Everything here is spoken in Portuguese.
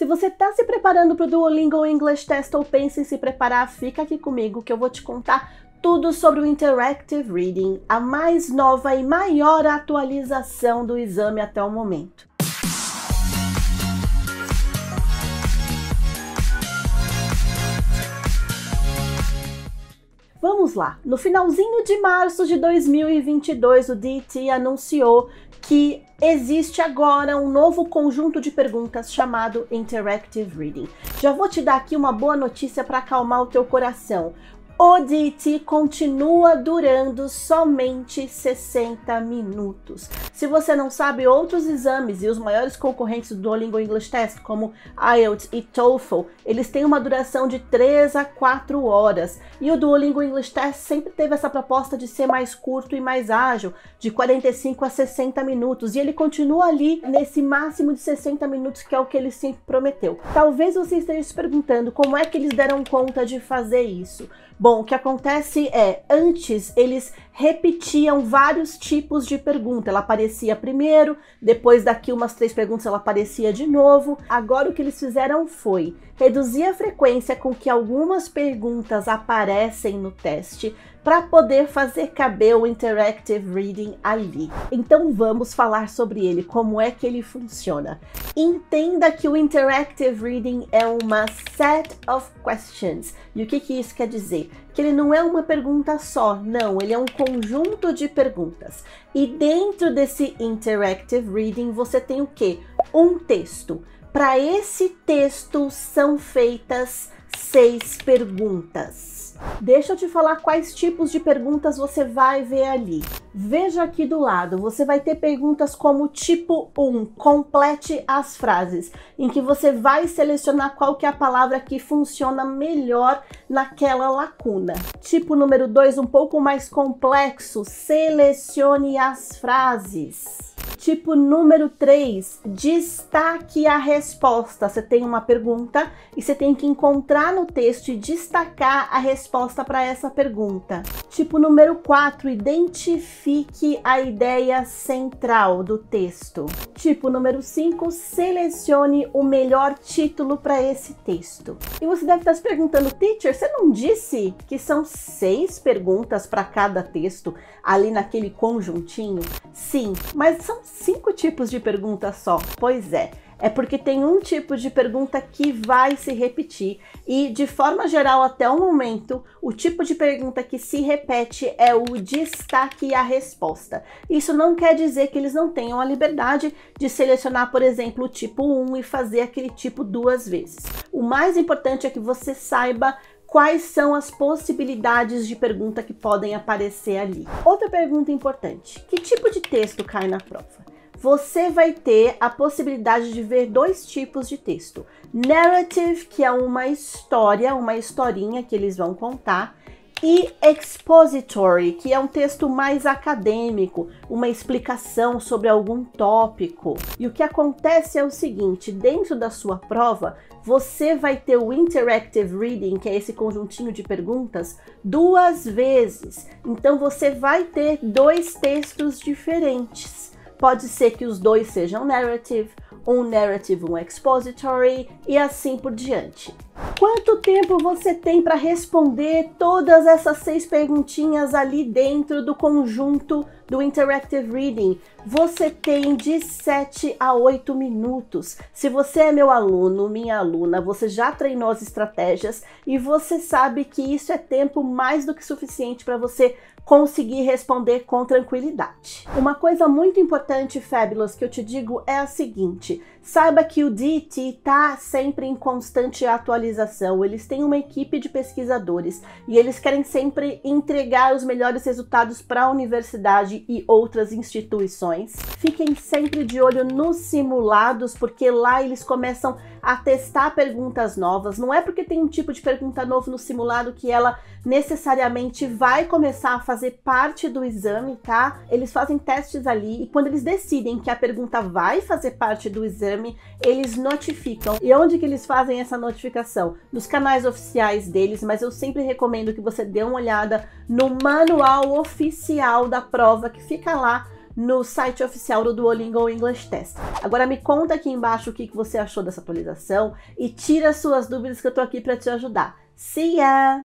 Se você está se preparando para o Duolingo English Test ou pensa em se preparar, fica aqui comigo que eu vou te contar tudo sobre o Interactive Reading, a mais nova e maior atualização do exame até o momento. Vamos lá. No finalzinho de março de 2022, o DT anunciou que existe agora um novo conjunto de perguntas chamado Interactive Reading. Já vou te dar aqui uma boa notícia para acalmar o teu coração. Odite continua durando somente 60 minutos. Se você não sabe, outros exames e os maiores concorrentes do Duolingo English Test, como IELTS e TOEFL, eles têm uma duração de 3 a 4 horas. E o Duolingo English Test sempre teve essa proposta de ser mais curto e mais ágil, de 45 a 60 minutos. E ele continua ali nesse máximo de 60 minutos, que é o que ele sempre prometeu. Talvez você esteja se perguntando como é que eles deram conta de fazer isso. Bom, Bom, o que acontece é, antes eles repetiam vários tipos de pergunta. Ela aparecia primeiro, depois daqui umas três perguntas ela aparecia de novo. Agora o que eles fizeram foi reduzir a frequência com que algumas perguntas aparecem no teste para poder fazer caber o Interactive Reading ali. Então vamos falar sobre ele, como é que ele funciona. Entenda que o Interactive Reading é uma set of questions. E o que, que isso quer dizer? que ele não é uma pergunta só, não, ele é um conjunto de perguntas. E dentro desse interactive reading você tem o que? Um texto. Para esse texto são feitas seis perguntas. Deixa eu te falar quais tipos de perguntas você vai ver ali. Veja aqui do lado, você vai ter perguntas como tipo 1, complete as frases, em que você vai selecionar qual que é a palavra que funciona melhor naquela lacuna. Tipo número 2, um pouco mais complexo, selecione as frases. Tipo número 3, destaque a resposta. Você tem uma pergunta e você tem que encontrar no texto e destacar a resposta para essa pergunta. Tipo número 4, identifique a ideia central do texto. Tipo número 5, selecione o melhor título para esse texto. E você deve estar se perguntando, teacher, você não disse que são seis perguntas para cada texto ali naquele conjuntinho? Sim, mas são cinco tipos de pergunta só. Pois é, é porque tem um tipo de pergunta que vai se repetir e, de forma geral, até o momento, o tipo de pergunta que se repete é o destaque e a resposta. Isso não quer dizer que eles não tenham a liberdade de selecionar, por exemplo, o tipo 1 e fazer aquele tipo duas vezes. O mais importante é que você saiba quais são as possibilidades de pergunta que podem aparecer ali. Outra pergunta importante: que tipo de texto cai na prova? Você vai ter a possibilidade de ver dois tipos de texto: narrative, que é uma história, uma historinha que eles vão contar, e expository, que é um texto mais acadêmico, uma explicação sobre algum tópico. E o que acontece é o seguinte: dentro da sua prova, você vai ter o interactive reading, que é esse conjuntinho de perguntas, duas vezes. Então você vai ter dois textos diferentes. Pode ser que os dois sejam narrative, um narrative, um expository e assim por diante. Quanto tempo você tem para responder todas essas seis perguntinhas ali dentro do conjunto do Interactive Reading? Você tem de 7 a 8 minutos. Se você é meu aluno, minha aluna, você já treinou as estratégias e você sabe que isso é tempo mais do que suficiente para você conseguir responder com tranquilidade. Uma coisa muito importante, Fabulous, que eu te digo é a seguinte: Saiba que o DIT está sempre em constante atualização. Eles têm uma equipe de pesquisadores e eles querem sempre entregar os melhores resultados para a universidade e outras instituições. Fiquem sempre de olho nos simulados, porque lá eles começam a testar perguntas novas. Não é porque tem um tipo de pergunta novo no simulado que ela necessariamente vai começar a fazer parte do exame, tá? Eles fazem testes ali e quando eles decidem que a pergunta vai fazer parte do exame, exame, eles notificam. E onde que eles fazem essa notificação? Nos canais oficiais deles, mas eu sempre recomendo que você dê uma olhada no manual oficial da prova que fica lá no site oficial do Duolingo English Test. Agora me conta aqui embaixo o que você achou dessa atualização e tira suas dúvidas que eu tô aqui para te ajudar. See ya!